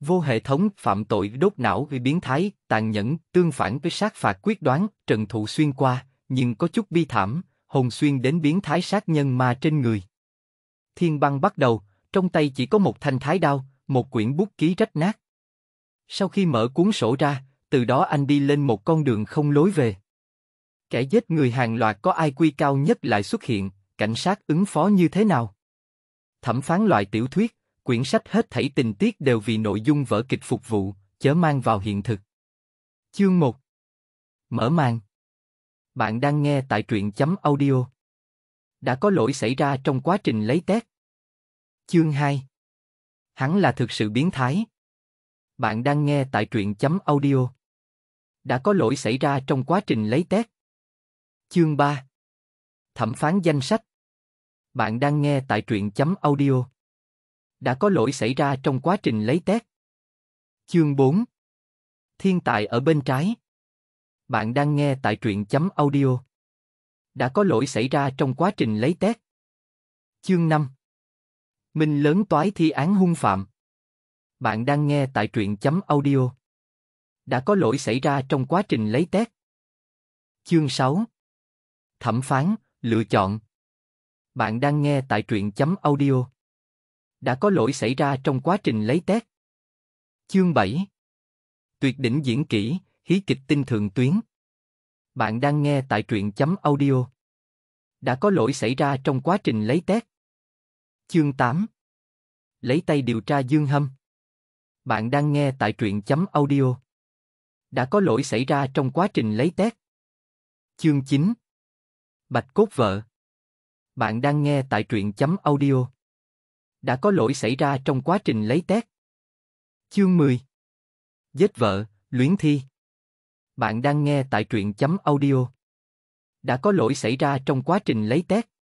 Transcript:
Vô hệ thống, phạm tội đốt não vì biến thái, tàn nhẫn, tương phản với sát phạt quyết đoán, trần thụ xuyên qua, nhưng có chút bi thảm, hồn xuyên đến biến thái sát nhân ma trên người. Thiên băng bắt đầu, trong tay chỉ có một thanh thái đao, một quyển bút ký rách nát. Sau khi mở cuốn sổ ra, từ đó anh đi lên một con đường không lối về. Kẻ giết người hàng loạt có ai quy cao nhất lại xuất hiện, cảnh sát ứng phó như thế nào? Thẩm phán loại tiểu thuyết, quyển sách hết thảy tình tiết đều vì nội dung vở kịch phục vụ, chớ mang vào hiện thực. Chương 1 Mở màn Bạn đang nghe tại truyện chấm audio. Đã có lỗi xảy ra trong quá trình lấy test. Chương 2 Hắn là thực sự biến thái. Bạn đang nghe tại truyện chấm audio. Đã có lỗi xảy ra trong quá trình lấy test. Chương 3 Thẩm phán danh sách Bạn đang nghe tại truyện chấm audio đã có lỗi xảy ra trong quá trình lấy test. Chương 4 Thiên tài ở bên trái Bạn đang nghe tại truyện chấm audio. Đã có lỗi xảy ra trong quá trình lấy test. Chương 5 Minh lớn toái thi án hung phạm. Bạn đang nghe tại truyện chấm audio. Đã có lỗi xảy ra trong quá trình lấy test. Chương 6 Thẩm phán, lựa chọn. Bạn đang nghe tại truyện chấm audio đã có lỗi xảy ra trong quá trình lấy test. Chương 7 Tuyệt đỉnh diễn kỹ, hí kịch tinh thường tuyến. Bạn đang nghe tại truyện chấm audio. Đã có lỗi xảy ra trong quá trình lấy test. Chương 8 Lấy tay điều tra Dương Hâm. Bạn đang nghe tại truyện chấm audio. Đã có lỗi xảy ra trong quá trình lấy test. Chương 9 Bạch cốt vợ. Bạn đang nghe tại truyện chấm audio đã có lỗi xảy ra trong quá trình lấy tét. Chương 10 Giết vợ, luyến thi Bạn đang nghe tại truyện chấm audio. Đã có lỗi xảy ra trong quá trình lấy tét.